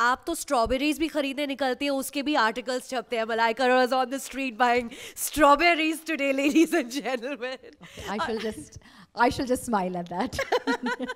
आप तो स्ट्रॉबेरीज भी खरीदने निकलते हैं उसके भी आर्टिकल्स छपते हैं Malaika was on the street buying strawberries today ladies and gentleman I should just I should just smile at that